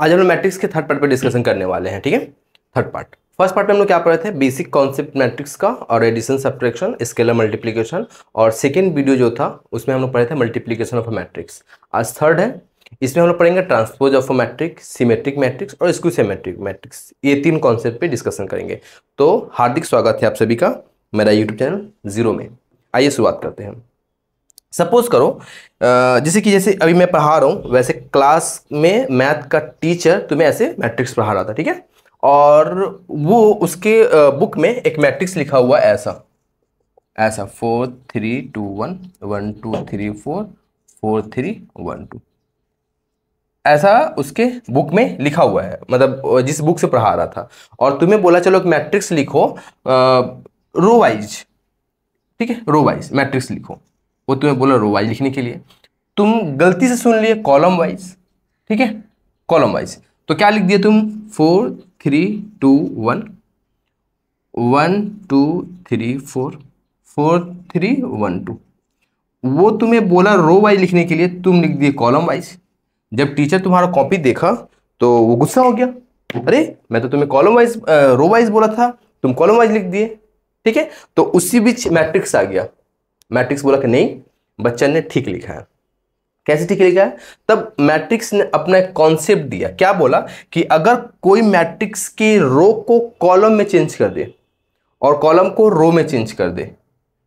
आज हम लोग मैट्रिक्स के थर्ड पार्ट पर डिस्कशन करने वाले हैं ठीक है थर्ड पार्ट फर्स्ट पार्ट में हम लोग क्या पढ़ रहे थे बेसिक कॉन्सेप्ट मैट्रिक्स का और एडिशन सब्ट्रैक्शन स्केलर मल्टीप्लिकेशन और सेकेंड वीडियो जो था उसमें हम लोग पढ़े थे मल्टीप्लीकेशन ऑफ अ मैट्रिक्स आज थर्ड है इसमें हम लोग पढ़ेंगे transpose of a matrix symmetric matrix और स्क्यू सीमेट्रिक मैट्रिक्स ये तीन कॉन्सेप्ट पे डिस्कशन करेंगे तो हार्दिक स्वागत है आप सभी का मेरा यूट्यूब चैनल जीरो में आइए शुरुआत करते हैं सपोज करो जैसे कि जैसे अभी मैं पढ़ा रहा हूँ वैसे क्लास में मैथ का टीचर तुम्हें ऐसे मैट्रिक्स पढ़ा रहा था ठीक है और वो उसके बुक में एक मैट्रिक्स लिखा हुआ ऐसा ऐसा four three two one one two three four four three one two ऐसा उसके बुक में लिखा हुआ है मतलब जिस बुक से पढ़ा रहा था और तुम्हें बोला चलो एक मैट्रिक्स लिखो रो वाइज ठीक है रो वाइज मैट्रिक्स लिखो वो तुम्हें बोला रो वाइज लिखने के लिए तुम गलती से सुन लिए कॉलम वाइज ठीक है कॉलम वाइज तो क्या लिख दिए तुम four three two one one two three four four three one two वो तुम्हें बोला रो वाइज लिखने के लिए तुम लिख दिए कॉलम वाइज जब टीचर तुम्हारा कॉपी देखा तो वो गुस्सा हो गया अरे मैं तो तुम्हें कॉलम वाइज रो वाइज बोला था तुम कॉलम वाइज लिख दिए ठीक है तो उसी बीच मैट्रिक्स आ गया मैट्रिक्स बोला कि नहीं बच्चन ने ठीक लिखा है कैसे ठीक लिखा है तब मैट्रिक्स ने अपना एक कॉन्सेप्ट दिया क्या बोला कि अगर कोई मैट्रिक्स के रो को कॉलम में चेंज कर दे और कॉलम को रो में चेंज कर दे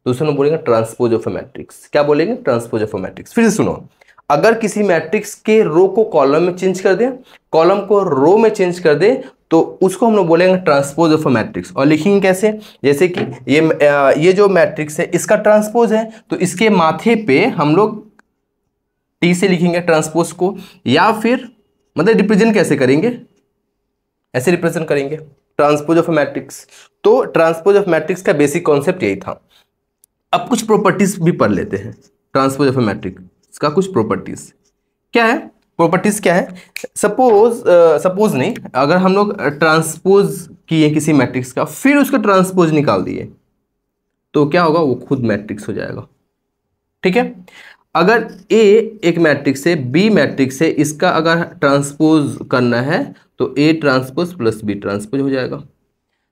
तो उसे हम बोलेंगे ट्रांसपोज ऑफ मैट्रिक्स क्या बोलेंगे ट्रांसपोज ऑफ मैट्रिक्स फिर सुनो अगर किसी मैट्रिक्स के रो को कॉलम में चेंज कर दे कॉलम को रो में चेंज कर दे तो उसको हम लोग बोलेंगे ट्रांसपोज ऑफ अ मैट्रिक्स और लिखेंगे कैसे जैसे कि ये ये जो मैट्रिक्स है इसका ट्रांसपोज है तो इसके माथे पे हम लोग टी से लिखेंगे ट्रांसपोज को या फिर मतलब रिप्रेजेंट कैसे करेंगे ऐसे रिप्रेजेंट करेंगे ट्रांसपोज ऑफ मैट्रिक्स तो ट्रांसपोज ऑफ मैट्रिक्स का बेसिक कॉन्सेप्ट यही था अब कुछ प्रॉपर्टीज भी पढ़ लेते हैं ट्रांसपोज ऑफ मैट्रिक्स का कुछ प्रॉपर्टीज क्या है प्रॉपर्टीज क्या है सपोज सपोज uh, नहीं अगर हम लोग ट्रांसपोज किए किसी मैट्रिक्स का फिर उसका ट्रांसपोज निकाल दिए तो क्या होगा वो खुद मैट्रिक्स हो जाएगा ठीक है अगर ए एक मैट्रिक्स से बी मैट्रिक्स से इसका अगर ट्रांसपोज करना है तो A transpose plus B transpose हो जाएगा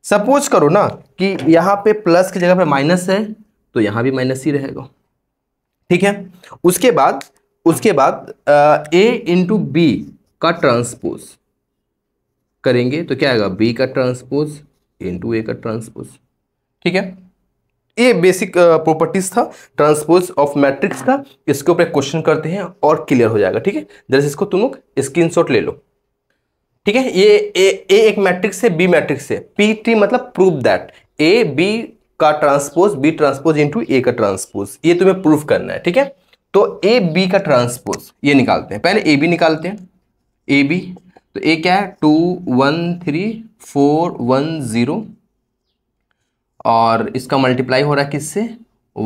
सपोज करो ना कि यहाँ पे प्लस की जगह पे माइनस है तो यहाँ भी माइनस ही रहेगा ठीक है उसके बाद उसके बाद ए इंटू बी का ट्रांसपोज करेंगे तो क्या आएगा बी का ट्रांसपोज इंटू ए का ट्रांसपोज ठीक है ये बेसिक प्रॉपर्टीज था ट्रांसपोज ऑफ मैट्रिक्स का इसके ऊपर क्वेश्चन करते हैं और क्लियर हो जाएगा ठीक है जैसे इसको तुम लोग शॉट ले लो ठीक है ये ए, ए एक मैट्रिक्स है बी मैट्रिक्स है पी टी मतलब प्रूफ दैट ए बी का transpose B transpose into A का ट्रांसपोज ये तुम्हें प्रूफ करना है ठीक है तो ए बी का ट्रांसपोज ये निकालते हैं पहले ए बी निकालते हैं ए बी तो ए क्या है two one three four one zero और इसका मल्टीप्लाई हो रहा है किससे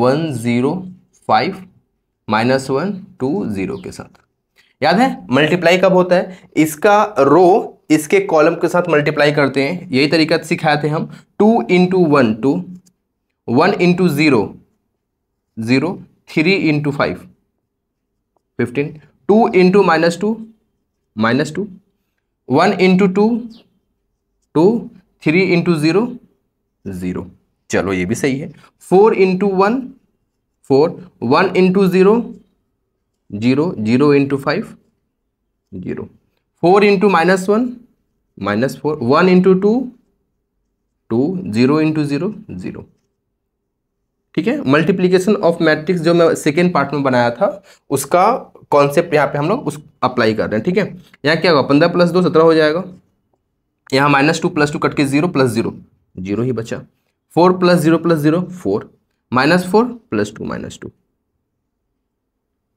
one zero five minus one two zero के साथ याद है मल्टीप्लाई कब होता है इसका रो इसके कॉलम के साथ मल्टीप्लाई करते हैं यही तरीका सिखाए थे हम two into one two one into zero zero three into five fifteen two into minus two minus two one into two two three into zero zero चलो ये भी सही है four into one four one into zero zero zero into five zero four into minus one minus four one into two two zero into zero zero ठीक है multiplication of matrix जो मैं second part में बनाया था उसका concept यहाँ पे हम लोग उस अप्लाई कर रहे हैं ठीक है यहाँ क्या होगा पंद्रह प्लस दो सत्रह हो जाएगा यहाँ minus two plus two cut के जीरो प्लस जीरो जीरो ही बचा four plus zero plus zero four minus four plus two minus two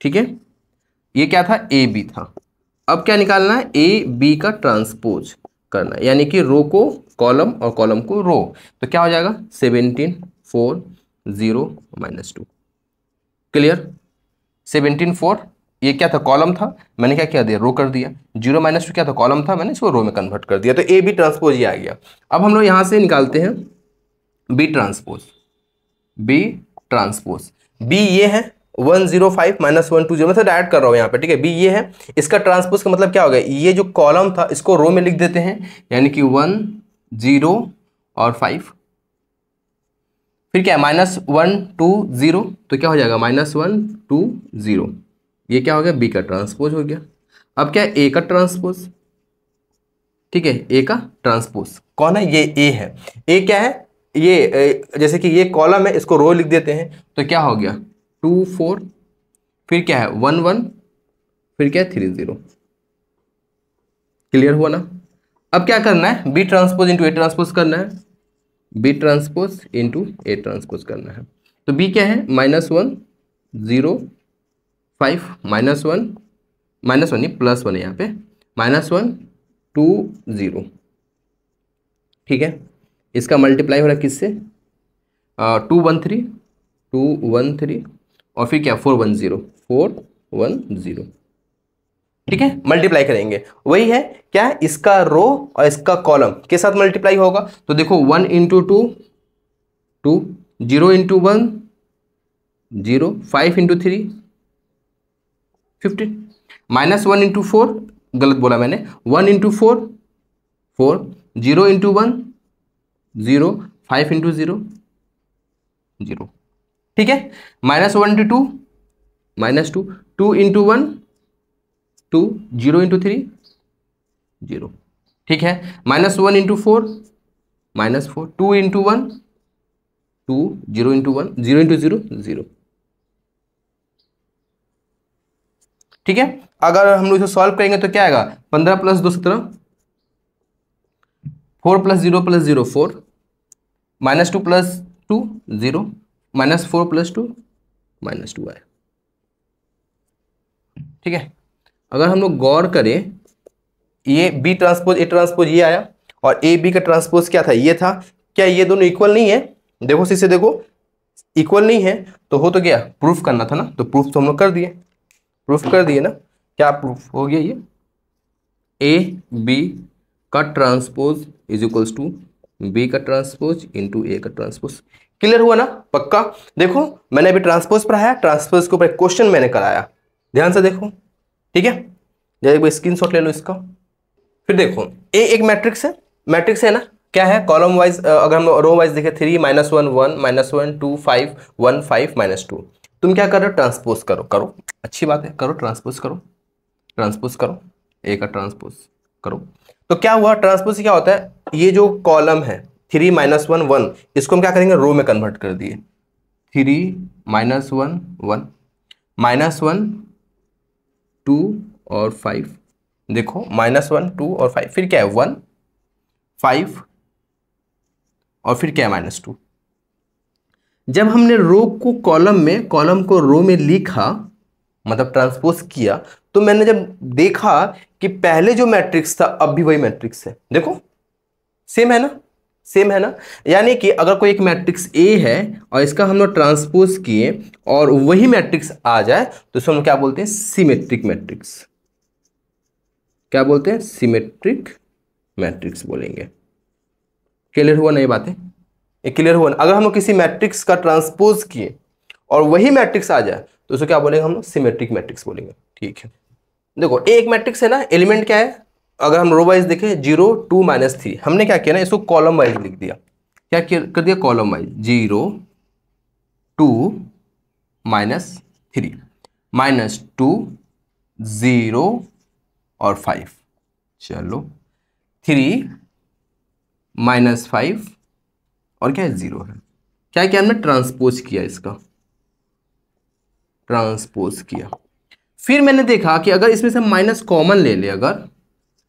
ठीक है ये क्या था ए बी था अब क्या निकालना है ए बी का ट्रांसपोज करना यानी कि रो को कॉलम और कॉलम को रो तो क्या हो जाएगा seventeen four zero minus two clear seventeen four ये क्या था कॉलम था मैंने क्या क्या दिया रो कर दिया जीरो माइनस टू क्या था कॉलम था मैंने इसको रो में कन्वर्ट कर दिया तो ए बी ट्रांसपोज ये आ गया अब हम लोग यहाँ से निकालते हैं B transpose B transpose B ये है one zero five minus one two zero मैं सर तो ऐड कर रहा हूँ यहाँ पे ठीक है बी ये है इसका ट्रांसपोज का मतलब क्या होगा ये जो कॉलम था इसको रो में लिख देते हैं यानी कि वन जीरो और फाइव फिर क्या है माइनस वन टू ज़ीरो तो क्या हो जाएगा माइनस वन टू ज़ीरो ये क्या हो गया बी का ट्रांसपोज हो गया अब क्या है ए का ट्रांसपोज ठीक है ए का ट्रांसपोज कौन है ये ए है ए क्या है ये जैसे कि ये कॉलम है इसको रो लिख देते हैं तो क्या हो गया टू फोर फिर क्या है वन वन फिर क्या है थ्री ज़ीरो क्लियर हुआ ना अब क्या करना है B transpose into A transpose करना है B transpose into A transpose करना है तो बी क्या है minus one zero five minus one minus one नहीं प्लस वन है यहाँ पे माइनस वन टू ज़ीरो ठीक है इसका मल्टीप्लाई हो रहा है किससे two one three two one three और फिर क्या four one zero four one zero ठीक है मल्टीप्लाई करेंगे वही है क्या इसका रो और इसका कॉलम के साथ मल्टीप्लाई होगा तो देखो one into two two zero into one zero five into three fifteen minus one into four गलत बोला मैंने one into four four zero into one zero five into zero zero ठीक है minus one into two minus two two into one two zero into three zero ठीक है minus one into four minus four two into one two zero into one zero into zero zero ठीक है अगर हम लोग इसे solve करेंगे तो क्या आएगा पंद्रह प्लस दो सत्रह four plus zero plus zero four minus two plus two zero minus four plus two minus two आए ठीक है अगर हम लोग गौर करें ये बी ट्रांसपोज ए ट्रांसपोज ये आया और ए बी का ट्रांसपोज क्या था ये था क्या ये दोनों इक्वल नहीं है देखो से देखो इक्वल नहीं है तो हो तो गया प्रूफ करना था ना तो प्रूफ तो हम लोग कर दिए प्रूफ कर दिए ना क्या प्रूफ हो गया ये ए बी का transpose is equals to B का ट्रांसपोज इंटू ए का ट्रांसपोज क्लियर हुआ ना पक्का देखो मैंने अभी ट्रांसपोज पढ़ाया ट्रांसपोज के ऊपर क्वेश्चन मैंने कराया ध्यान से देखो ठीक है जैसे स्क्रीन शॉट ले लो इसका फिर देखो ए एक मैट्रिक्स है मैट्रिक्स है ना क्या है कॉलम वाइज अगर हम रो वाइज देखें three minus one one minus one two five one five minus two तुम क्या करो ट्रांसपोज करो करो अच्छी बात है करो ट्रांसपोज करो ट्रांसपोज करो ए का ट्रांसपोज करो तो क्या हुआ ट्रांसपोज क्या होता है ये जो कॉलम है थ्री माइनस वन वन इसको हम क्या करेंगे रो में कन्वर्ट कर दिए three minus one one minus one two और फाइव देखो माइनस वन टू और फाइव फिर क्या है वन फाइव और फिर क्या है माइनस टू जब हमने रो को कॉलम में कॉलम को रो में लिखा मतलब ट्रांसपोज किया तो मैंने जब देखा कि पहले जो मैट्रिक्स था अब भी वही मैट्रिक्स है देखो सेम है ना सेम है ना यानी कि अगर कोई एक मैट्रिक्स ए है और इसका हम लोग ट्रांसपोज किए और वही मैट्रिक्स आ जाए तो इसको हम क्या बोलते हैं सिमेट्रिक मैट्रिक्स क्या बोलते हैं सिमेट्रिक मैट्रिक्स बोलेंगे क्लियर हुआ नहीं बातें ये क्लियर हुआ ना अगर हम लोग किसी मैट्रिक्स का ट्रांसपोज किए और वही मैट्रिक्स आ जाए तो उसको क्या बोलेंगे हम लोग सिमेट्रिक मैट्रिक्स बोलेंगे ठीक है देखो एक मैट्रिक्स है ना एलिमेंट क्या है अगर हम रो वाइज देखें जीरो टू माइनस थ्री हमने क्या किया ना इसको कॉलम वाइज लिख दिया क्या कर दिया column wise zero two minus three minus two zero और फाइव चलो थ्री माइनस फाइव और क्या है ज़ीरो है क्या क्या हमने ट्रांसपोज किया इसका ट्रांसपोज किया फिर मैंने देखा कि अगर इसमें से माइनस कॉमन ले ले अगर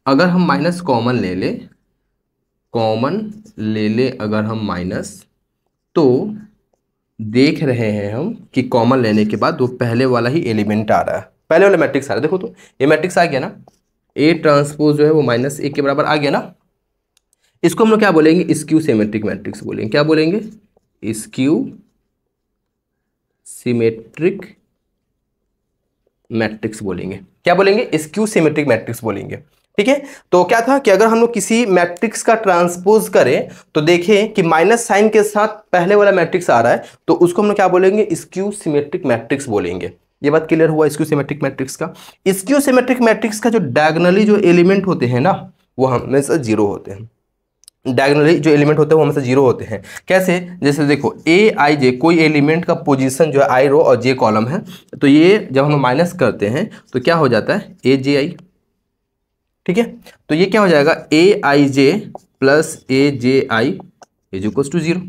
अगर हम माइनस कॉमन ले ले कॉमन ले ले अगर हम माइनस तो देख रहे हैं हम कि कॉमन लेने के बाद वो पहले वाला ही एलिमेंट आ रहा है पहले वाला मैट्रिक्स आ रहा है देखो तो ये मैट्रिक्स आ गया ना ए ट्रांसपोज जो है वो माइनस ए के बराबर आ गया ना इसको हम लोग क्या बोलेंगे स्क्यू सीमेट्रिक मैट्रिक्स बोलेंगे क्या बोलेंगे स्क्यू सीमेट्रिक मैट्रिक्स बोलेंगे क्या बोलेंगे स्क्यू सीमेट्रिक मैट्रिक्स बोलेंगे ठीक है तो क्या था कि अगर हम लोग किसी मैट्रिक्स का ट्रांसपोज करें तो देखें कि माइनस साइन के साथ पहले वाला मैट्रिक्स आ रहा है तो उसको हम लोग क्या बोलेंगे स्क्यू सिमेट्रिक मैट्रिक्स बोलेंगे ये बात क्लियर हुआ स्क्यू सिमेट्रिक मैट्रिक्स का स्क्यू सिमेट्रिक मैट्रिक्स का जो डायगनली जो एलिमेंट होते हैं ना वो हमेशा जीरो होते हैं डायगनली जो एलिमेंट होते हैं वो हमेशा जीरो होते हैं कैसे जैसे देखो ए आई जे कोई एलिमेंट का पोजीशन जो है आई रो और जे कॉलम है तो ये जब हम माइनस करते हैं तो क्या हो जाता है ए जे आई ठीक है तो ये क्या हो जाएगा A I J plus A J I is equal to zero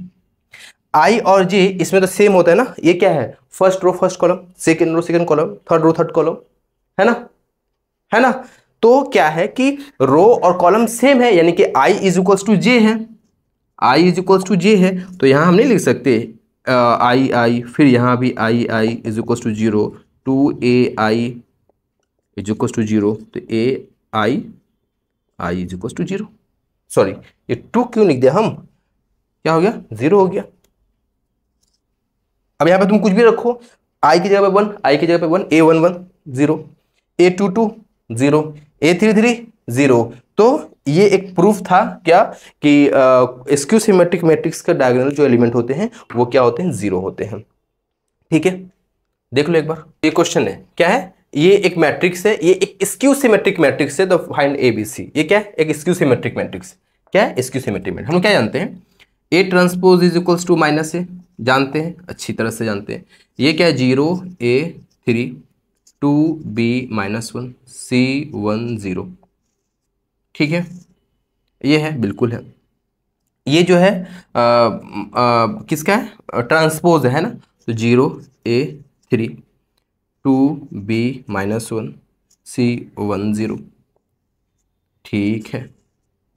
I और जे इसमें तो सेम होता है ना ये क्या है first row first column second row second column third row third column है ना है ना तो क्या है कि रो और कॉलम सेम है यानी कि I is equals to J है I is equals to J है तो यहाँ हम नहीं लिख सकते आई आई फिर यहाँ भी I I is equals to zero two A I is equals to zero तो ए आई आई इज इक्व टू जीरो सॉरी ये टू क्यों लिख दिया हम क्या हो गया जीरो हो गया अब यहां पे तुम कुछ भी रखो आई की जगह पे वन आई की जगह पे one A one one zero A two two zero A three three zero तो ये एक प्रूफ था क्या कि एस्क्यू सिमेट्रिक मैट्रिक्स के डायगोनल जो एलिमेंट होते हैं वो क्या होते हैं जीरो होते हैं ठीक है देख लो एक बार ये क्वेश्चन है क्या है ये एक मैट्रिक्स है ये एक स्क्यू सिमेट्रिक मैट्रिक्स है तो फाइंड ए बी सी ये क्या है एक स्क्यू सिमेट्रिक मैट्रिक्स क्या है स्क्यू सिमेट्रिक मैट्रिक्स हम क्या जानते हैं A transpose is equals to minus A जानते हैं अच्छी तरह से जानते हैं ये क्या है zero A three two B minus one C one zero ठीक है ये है बिल्कुल है ये जो है आ, आ, किसका है ट्रांसपोज है ना तो zero A three two B minus one C one zero ठीक है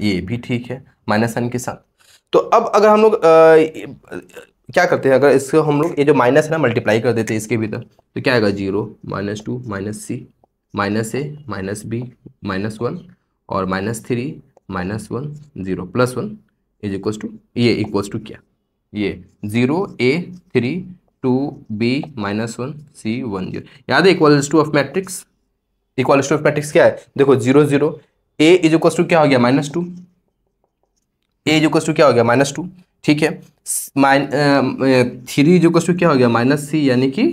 ये भी ठीक है माइनस साइन के साथ तो अब अगर हम लोग क्या करते हैं अगर इसको हम लोग ये जो माइनस है ना मल्टीप्लाई कर देते हैं इसके भीतर तो क्या आएगा zero minus two minus C minus A minus B minus one और minus three minus one zero plus one is equals to ये इक्वल्स टू क्या ये zero A three two B minus one C one zero याद है equals to of matrix equals to of matrix क्या है देखो zero zero A is equal to क्या हो गया minus two A is equal to क्या हो गया माइनस टू ठीक है minus three is equals to क्या हो गया माइनस सी यानी कि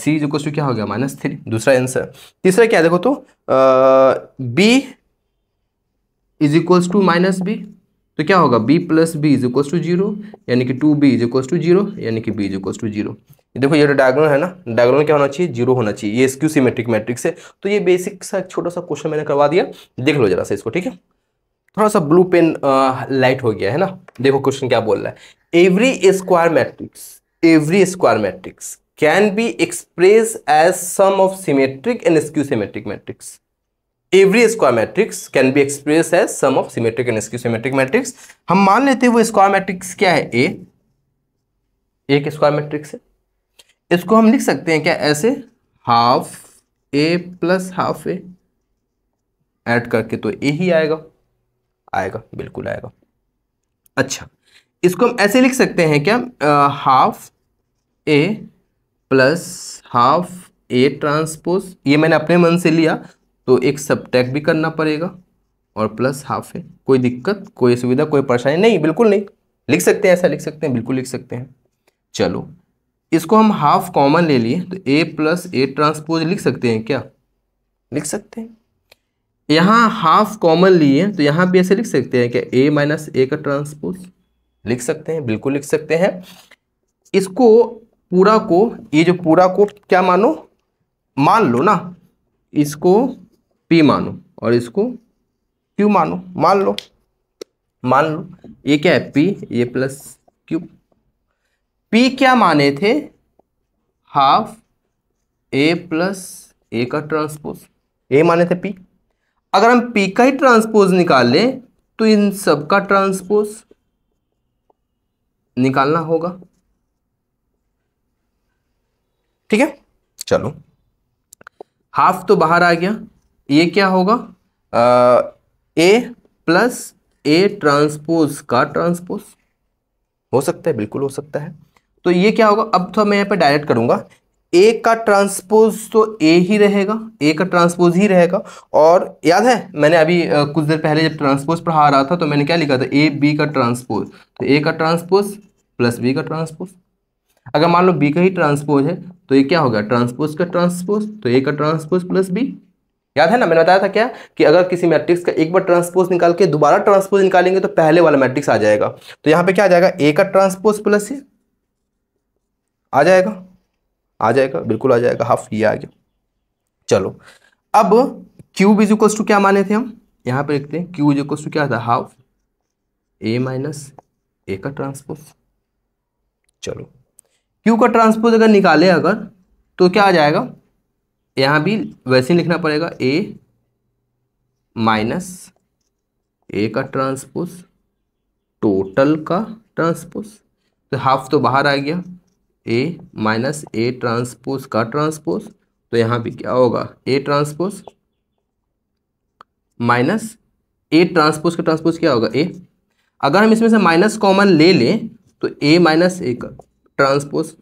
सी इज इक्वल्स टू क्या हो गया माइनस थ्री दूसरा आंसर तीसरा क्या है देखो तो B is equals to minus B तो क्या होगा b plus B is equals to zero यानी कि two B is equals to zero यानी कि b is equals to zero देखो ये जो है ना डायग्रोन क्या होना चाहिए जीरो होना चाहिए ये स्क्यू सीमेट्रिक मैट्रिक्स है तो ये बेसिक सा छोटा सा क्वेश्चन मैंने करवा दिया देख लो जरा सा इसको ठीक है थोड़ा सा ब्लू पेन लाइट हो गया है ना देखो क्वेश्चन क्या बोल रहा है every square matrix every square matrix can be express as sum of symmetric and skew symmetric matrix every square matrix can be express as sum of symmetric and skew symmetric matrix हम मान लेते हैं वो square matrix क्या है ए एक square matrix है इसको हम लिख सकते हैं क्या ऐसे half A plus half A add करके तो ए ही आएगा आएगा बिल्कुल आएगा अच्छा इसको हम ऐसे लिख सकते हैं क्या half A plus half A transpose ये मैंने अपने मन से लिया तो एक सब्टैक्ट भी करना पड़ेगा और प्लस हाफ है कोई दिक्कत कोई सुविधा कोई परेशानी नहीं बिल्कुल नहीं लिख सकते हैं ऐसा लिख सकते हैं बिल्कुल लिख सकते हैं चलो इसको हम हाफ कॉमन ले लिए तो ए प्लस ए ट्रांसपोज लिख सकते हैं क्या लिख सकते हैं यहाँ हाफ कॉमन लिए तो यहाँ भी ऐसे लिख सकते हैं क्या ए माइनस ए का ट्रांसपोज लिख सकते हैं बिल्कुल लिख सकते हैं इसको पूरा को ये जो पूरा को क्या मानो मान लो ना इसको पी मानो और इसको क्यू मानो मान लो मान लो ये क्या है पी ये प्लस क्यू पी क्या माने थे हाफ ए प्लस ए का ट्रांसपोज ए माने थे पी अगर हम पी का ही ट्रांसपोज लें तो इन सब का ट्रांसपोज निकालना होगा ठीक है चलो हाफ तो बाहर आ गया ये क्या होगा ए प्लस ए ट्रांसपोज का ट्रांसपोज हो सकता है बिल्कुल हो सकता है तो ये क्या होगा अब तो मैं यहाँ पे डायरेक्ट करूँगा ए का ट्रांसपोज तो ए ही रहेगा ए का ट्रांसपोज ही रहेगा और याद है मैंने अभी कुछ देर पहले जब ट्रांसपोज पढ़ा रहा था तो मैंने क्या लिखा था ए बी का ट्रांसपोज तो ए का ट्रांसपोज प्लस बी का ट्रांसपोज अगर मान लो बी का ही ट्रांसपोज है तो ये क्या होगा ट्रांसपोज का ट्रांसपोज तो ए का ट्रांसपोज प्लस बी याद है ना मैंने बताया था क्या कि अगर किसी मैट्रिक्स का एक बार ट्रांसपोज निकाल के दोबारा ट्रांसपोज निकालेंगे तो पहले वाला मैट्रिक्स आ जाएगा तो यहां पे क्या आ जाएगा ए का ट्रांसपोज प्लस ये आ जाएगा आ जाएगा बिल्कुल आ जाएगा हाफ ये आ गया चलो अब क्यूब इज इक्वल्स टू क्या माने थे हम यहां पर देखते हैं क्यूब इज इक्वल्स टू क्या था हाफ ए माइनस ए का ट्रांसपोज चलो क्यू का ट्रांसपोज अगर निकाले अगर तो क्या आ जाएगा यहाँ भी वैसे ही लिखना पड़ेगा ए माइनस ए का ट्रांसपोज टोटल का ट्रांसपोज तो हाफ तो बाहर आ गया ए माइनस ए ट्रांसपोज का ट्रांसपोज तो यहाँ भी क्या होगा A transpose minus A transpose का ट्रांसपोज क्या होगा ए अगर हम इसमें से माइनस कॉमन ले लें तो ए माइनस ए का ट्रांसपोज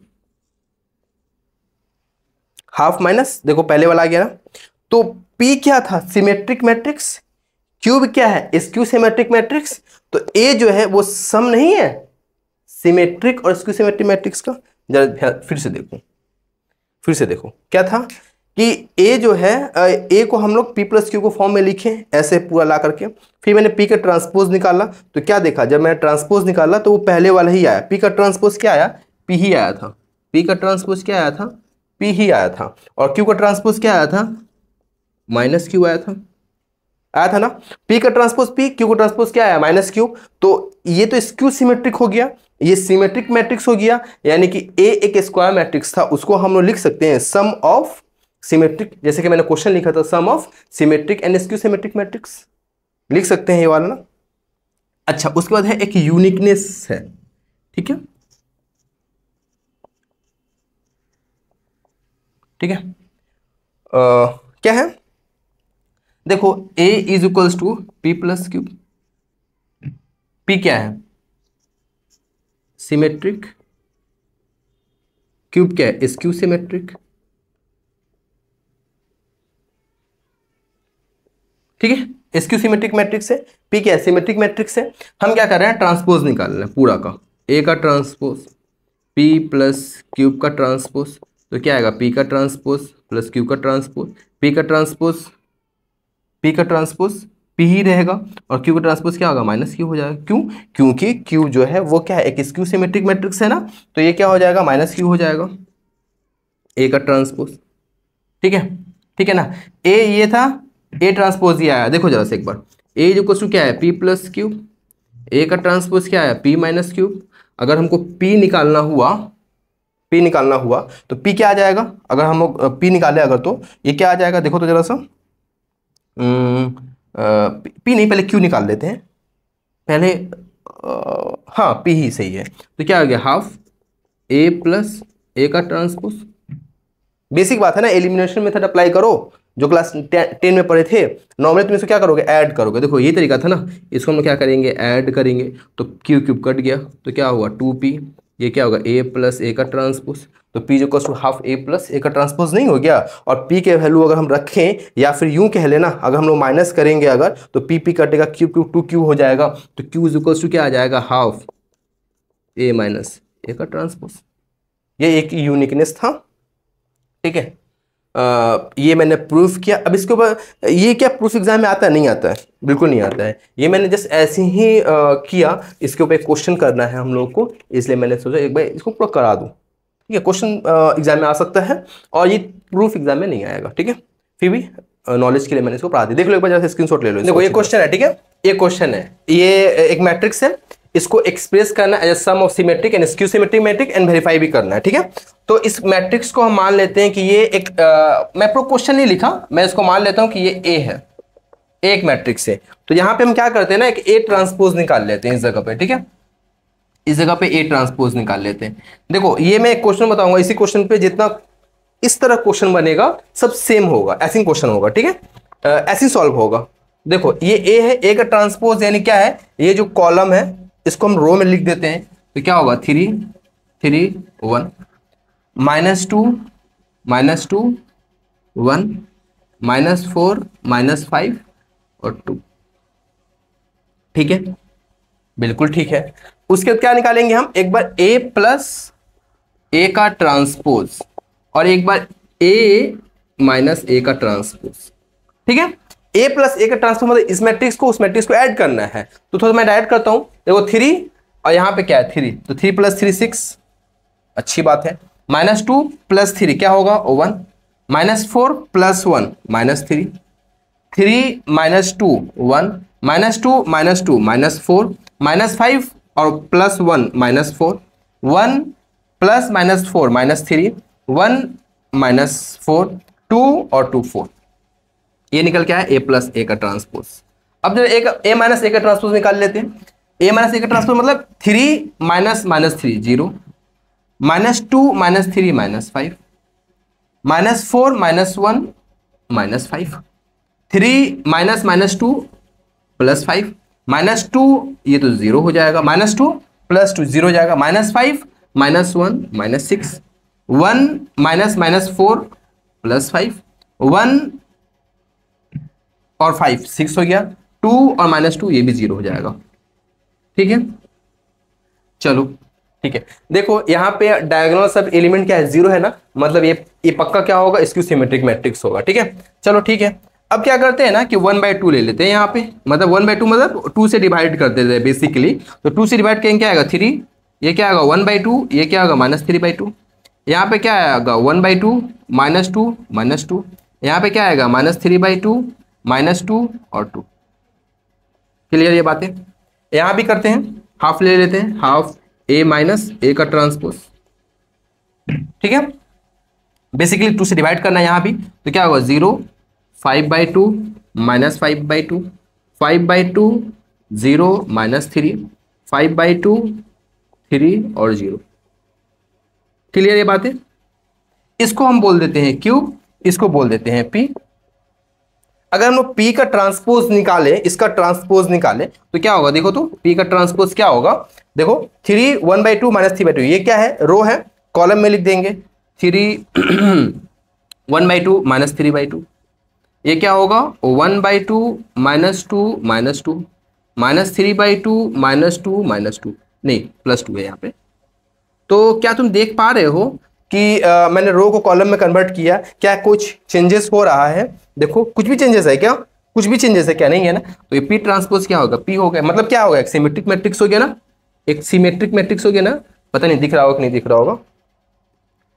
हाफ माइनस देखो पहले वाला आ गया ना तो पी क्या था सिमेट्रिक मैट्रिक्स क्यूब क्या है स्क्यू सिमेट्रिक मैट्रिक्स तो ए जो है वो सम नहीं है सिमेट्रिक और स्क्यू सिमेट्रिक मैट्रिक्स का जरा फिर से देखो फिर से देखो क्या था कि ए जो है ए को हम लोग पी प्लस क्यू को फॉर्म में लिखे ऐसे पूरा ला करके फिर मैंने पी का ट्रांसपोज निकाला तो क्या देखा जब मैंने ट्रांसपोज निकाला तो वो पहले वाला ही आया पी का ट्रांसपोज क्या आया पी ही आया था पी का ट्रांसपोज क्या आया था पी ही आया था और क्यू का ट्रांसपोज क्या आया था माइनस क्यू आया था आया था ना पी का ट्रांसपोज पी क्यू का ट्रांसपोज क्या आया माइनस क्यू तो ये तो स्क्यू सिमेट्रिक हो गया ये सिमेट्रिक मैट्रिक्स हो गया यानी कि ए एक स्क्वायर मैट्रिक्स था उसको हम लोग लिख सकते हैं सम ऑफ सिमेट्रिक जैसे कि मैंने क्वेश्चन लिखा था sum of symmetric and skew symmetric matrix लिख सकते हैं ये वाला ना अच्छा उसके बाद है एक यूनिकनेस है ठीक है ठीक है क्या है देखो a is equals to P plus Q P क्या है सिमेट्रिक क्यूब क्या है स्क्यू सिमेट्रिक ठीक है एसक्यू सिमेट्रिक मैट्रिक्स है पी क्या है सिमेट्रिक मैट्रिक्स है हम क्या कर रहे हैं ट्रांसपोज निकाल रहे हैं पूरा का ए का ट्रांसपोज पी प्लस क्यूब का ट्रांसपोज तो क्या आएगा पी का ट्रांसपोज प्लस क्यू का ट्रांसपोज पी का ट्रांसपोज पी का ट्रांसपोज पी ही रहेगा और क्यू का ट्रांसपोज क्या होगा माइनस क्यू हो जाएगा क्यों क्योंकि क्यू जो है वो क्या है एक स्क्यू सिमेट्रिक मैट्रिक्स है ना तो ये क्या हो जाएगा माइनस क्यू हो जाएगा ए का ट्रांसपोज ठीक है ठीक है ना ए ये था ए ट्रांसपोज ये आया देखो जरा से एक बार ए जो क्वेश्चन क्या है पी प्लस क्यू ए का ट्रांसपोज क्या आया पी माइनस क्यू अगर हमको पी निकालना हुआ P निकालना हुआ तो पी क्या आ जाएगा अगर हम लोग पी निकाले अगर तो ये क्या आ जाएगा देखो तो जरा सा P नहीं पहले Q निकाल लेते हैं पहले आ, हाँ P ही सही है तो क्या हो गया हाफ ए प्लस ए का ट्रांसपोज बेसिक बात है ना एलिमिनेशन मेथड अप्लाई करो जो क्लास टेन में पढ़े थे नॉर्मली तुम इसको क्या करोगे ऐड करोगे देखो ये तरीका था ना इसको हम क्या करेंगे ऐड करेंगे तो क्यू क्यूब कट गया तो क्या हुआ टू पी ये क्या होगा ए प्लस ए का ट्रांसपोज तो पी जो cost half A plus A का ट्रांसपोज नहीं हो गया और पी के वैल्यू अगर हम रखें या फिर यूं कह लेना अगर हम लोग माइनस करेंगे अगर तो पी पी कटेगा क्यू क्यू टू क्यू हो जाएगा तो क्यू इज इक्वल्स क्या आ जाएगा हाफ ए माइनस ए का ट्रांसपोज ये एक यूनिकनेस था ठीक है आ, ये मैंने प्रूफ किया अब इसके ऊपर ये क्या प्रूफ एग्जाम में आता है नहीं आता है बिल्कुल नहीं आता है ये मैंने जस्ट ऐसे ही आ, किया इसके ऊपर एक क्वेश्चन करना है हम लोग को इसलिए मैंने सोचा एक बार इसको पूरा करा दूँ ठीक है क्वेश्चन एग्जाम में आ सकता है और ये प्रूफ एग्जाम में नहीं आएगा ठीक है फिर भी नॉलेज के लिए मैंने इसको पढ़ा दिया देख लो एक बार जैसे स्क्रीन ले लो देखो ये क्वेश्चन है ठीक है ये क्वेश्चन है ये एक मैट्रिक्स है इसको एक्सप्रेस करना as sum of symmetric and skew symmetric matrix and verify भी करना है ठीक है तो इस मैट्रिक्स को हम मान लेते हैं कि ये एक आ, मैं प्रो क्वेश्चन नहीं लिखा मैं इसको मान लेता हूं कि ये ए है एक मैट्रिक्स है तो यहां पे हम क्या करते हैं ना एक ए ट्रांसपोज निकाल लेते हैं इस जगह पे ठीक है इस जगह पे ए ट्रांसपोज निकाल लेते हैं देखो ये मैं एक क्वेश्चन बताऊंगा इसी क्वेश्चन पे जितना इस तरह क्वेश्चन बनेगा सब सेम होगा ऐसे क्वेश्चन होगा ठीक है ऐसे सॉल्व होगा देखो ये ए है ए का ट्रांसपोज यानी क्या है ये जो कॉलम है इसको हम रो में लिख देते हैं तो क्या होगा three three one minus two minus two one minus four minus five और टू ठीक है बिल्कुल ठीक है उसके बाद क्या निकालेंगे हम एक बार ए प्लस ए का ट्रांसपोज और एक बार ए माइनस ए का ट्रांसपोज ठीक है ए प्लस ए का ट्रांसफर मतलब इस मैट्रिक्स को उस मैट्रिक्स को ऐड करना है तो थोड़ा मैं डायरेक्ट करता हूँ देखो थ्री और यहाँ पे क्या है थ्री तो थ्री प्लस थ्री सिक्स अच्छी बात है माइनस टू प्लस थ्री क्या होगा ओ one minus four plus one minus three three minus two one minus two minus two minus four minus five और plus one minus four one plus minus four minus three one minus four two और two four ये निकल के आया ए plus A का transpose अब जो एक ए माइनस ए का ट्रांसपोज निकाल लेते हैं ए माइनस ए का ट्रांसपोज मतलब three minus minus three zero minus two minus three minus five minus four minus one minus five three minus minus two plus five minus two ये तो zero हो जाएगा minus two plus two zero हो जाएगा minus five minus one minus six one minus minus four plus five one और five six हो गया to और माइनस टू ये भी जीरो हो जाएगा ठीक है चलो ठीक है देखो यहाँ पे डायगोनल सब एलिमेंट क्या है जीरो है ना मतलब ये ये पक्का क्या होगा इसकी सिमेट्रिक मैट्रिक्स होगा ठीक है चलो ठीक है अब क्या करते हैं ना कि वन बाई टू ले लेते हैं यहाँ पे मतलब वन बाय टू मतलब टू से डिवाइड कर देते हैं बेसिकली तो टू से डिवाइड करेंगे क्या आएगा थ्री ये क्या आएगा वन बाई टू ये क्या आएगा माइनस थ्री बाई टू यहाँ पे क्या आएगा one by two minus two minus two यहाँ पे क्या आएगा minus three by two minus two और टू क्लियर ये बातें यहां भी करते हैं हाफ ले लेते हैं हाफ ए माइनस ए का ट्रांसपोज ठीक है बेसिकली टू से डिवाइड करना है यहां भी तो क्या होगा zero five by two minus five by two five by two zero minus three five by two three और ज़ीरो क्लियर ये बातें इसको हम बोल देते हैं क्यूब इसको बोल देते हैं पी अगर हम लोग पी का ट्रांसपोज निकाले इसका ट्रांसपोज निकाले तो क्या होगा देखो तो पी का ट्रांसपोज क्या होगा देखो three one by two minus three by two ये क्या है रो है कॉलम में लिख देंगे three one by two minus three by two ये क्या होगा one by two minus two minus two minus three by two minus two minus two नहीं प्लस टू है यहाँ पे तो क्या तुम देख पा रहे हो कि आ, मैंने रो को कॉलम में कन्वर्ट किया क्या कुछ चेंजेस हो रहा है देखो कुछ भी चेंजेस है क्या कुछ भी चेंजेस है क्या नहीं है ना तो ये पी ट्रांसपोज क्या होगा पी हो गया मतलब क्या होगा एक सीमेट्रिक मैट्रिक्स हो गया ना एक सीमेट्रिक मैट्रिक्स हो गया ना पता नहीं दिख रहा होगा कि नहीं दिख रहा होगा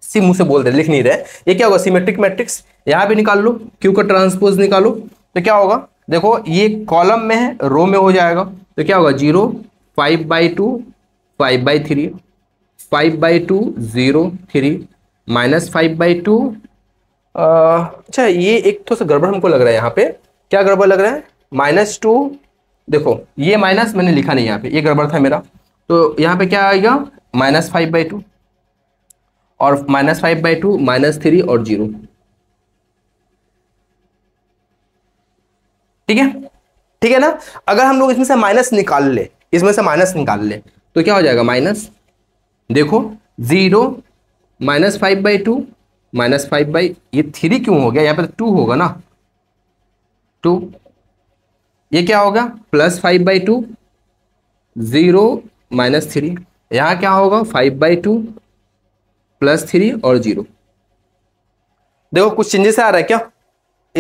सी मुंह से बोल रहे लिख नहीं रहे ये क्या होगा सीमेट्रिक मैट्रिक्स यहाँ भी निकाल लो क्यू का ट्रांसपोज निकालो तो क्या होगा देखो ये कॉलम में है रो में हो जाएगा तो क्या होगा zero five by two five by three five by two zero three minus five by two अच्छा ये एक थोड़ा तो सा गड़बड़ हमको लग रहा है यहाँ पे क्या गड़बड़ लग रहा है माइनस टू देखो ये माइनस मैंने लिखा नहीं यहाँ पे ये गड़बड़ था मेरा तो यहाँ पे क्या आएगा माइनस फाइव बाई टू और minus five by two minus three और जीरो ठीक है ठीक है ना अगर हम लोग इसमें से माइनस निकाल ले इसमें से माइनस निकाल ले तो क्या हो जाएगा माइनस देखो zero minus five by two minus five by ये थ्री क्यों हो गया यहाँ पर टू होगा ना टू ये क्या होगा plus five by two zero minus three यहाँ क्या होगा five by two plus three और जीरो देखो कुछ चेंजेस आ रहा है क्या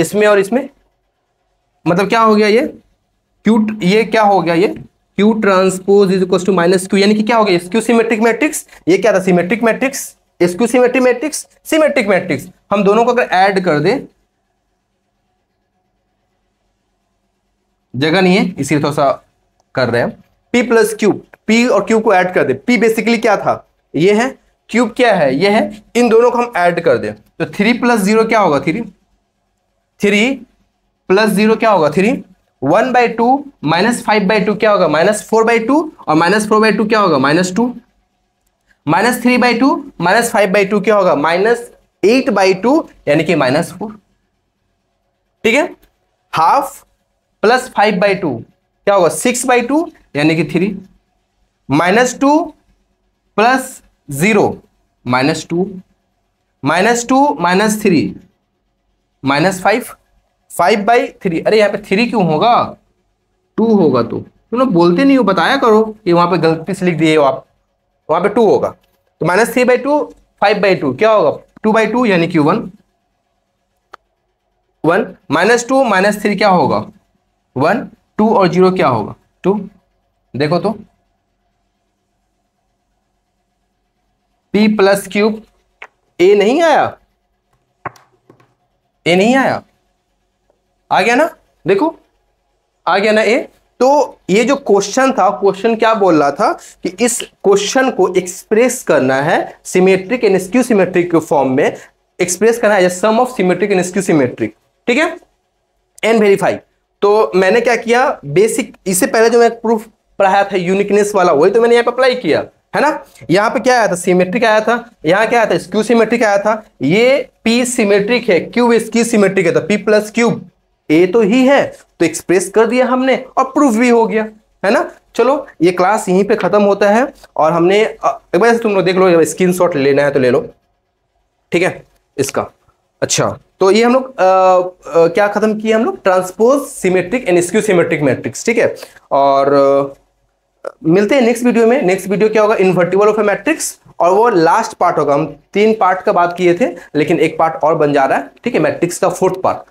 इसमें और इसमें मतलब क्या हो गया ये क्यूट ये क्या हो गया ये Q transpose is equal to minus Q यानी कि क्या हो गया एसक्यू सिमेट्रिक मैट्रिक्स ये क्या था symmetric matrix skew symmetric matrix symmetric matrix हम दोनों को अगर ऐड कर दे जगह नहीं है इसीलिए थोड़ा सा कर रहे हैं पी प्लस क्यूब पी और क्यूब को ऐड कर दे पी बेसिकली क्या था ये है क्यूब क्या है ये है इन दोनों को हम ऐड कर दे तो थ्री प्लस जीरो क्या होगा थ्री थ्री प्लस जीरो क्या होगा three one by two minus five by two क्या होगा माइनस फोर बाई टू और माइनस फोर बाई टू क्या होगा minus two minus three by two minus five by two क्या होगा माइनस एट बाई टू यानी कि माइनस फोर ठीक है half plus five by two क्या होगा सिक्स बाई टू यानी कि three minus two plus zero minus two minus two minus three minus five five by three अरे यहाँ पे थ्री क्यों होगा टू होगा तो क्यों ना बोलते नहीं हो बताया करो कि वहाँ पे गलती से लिख दिए हो आप वहाँ पे टू होगा तो minus three by two five by two क्या होगा टू बाई टू यानी कि one one minus two minus three क्या होगा वन टू और जीरो क्या होगा टू देखो तो पी प्लस क्यूब ए नहीं आया ए नहीं आया आ गया ना देखो आ गया ना ए तो ये जो क्वेश्चन था क्वेश्चन क्या बोल रहा था कि इस क्वेश्चन को एक्सप्रेस करना है सिमेट्रिक एंड स्क्यू सिमेट्रिक के फॉर्म में एक्सप्रेस करना है sum of symmetric and skew symmetric ठीक है एंड वेरीफाई तो मैंने क्या किया बेसिक इससे पहले जो मैं प्रूफ पढ़ाया था यूनिकनेस वाला वही तो मैंने यहाँ पे अप्लाई किया है ना यहाँ पे क्या आया था सिमेट्रिक आया था यहाँ क्या आया था स्क्यू सिमेट्रिक आया था ये पी सिमेट्रिक है क्यूब इसकी सिमेट्रिक है था पी प्लस क्यूब ए तो ही है तो एक्सप्रेस कर दिया हमने और प्रूफ भी हो गया है ना चलो ये क्लास यहीं पे ख़त्म होता है और हमने एक बार तुम लोग देख लो स्क्रीन शॉट लेना है तो ले लो ठीक है इसका अच्छा तो ये हम लोग क्या ख़त्म किए हम लोग transpose symmetric and skew symmetric matrix ठीक है और आ, मिलते हैं नेक्स्ट वीडियो में नेक्स्ट वीडियो क्या होगा इन्वर्टिबल ऑफ ए मैट्रिक्स और वो लास्ट पार्ट होगा हम तीन पार्ट का बात किए थे लेकिन एक पार्ट और बन जा रहा है ठीक है मैट्रिक्स का फोर्थ पार्ट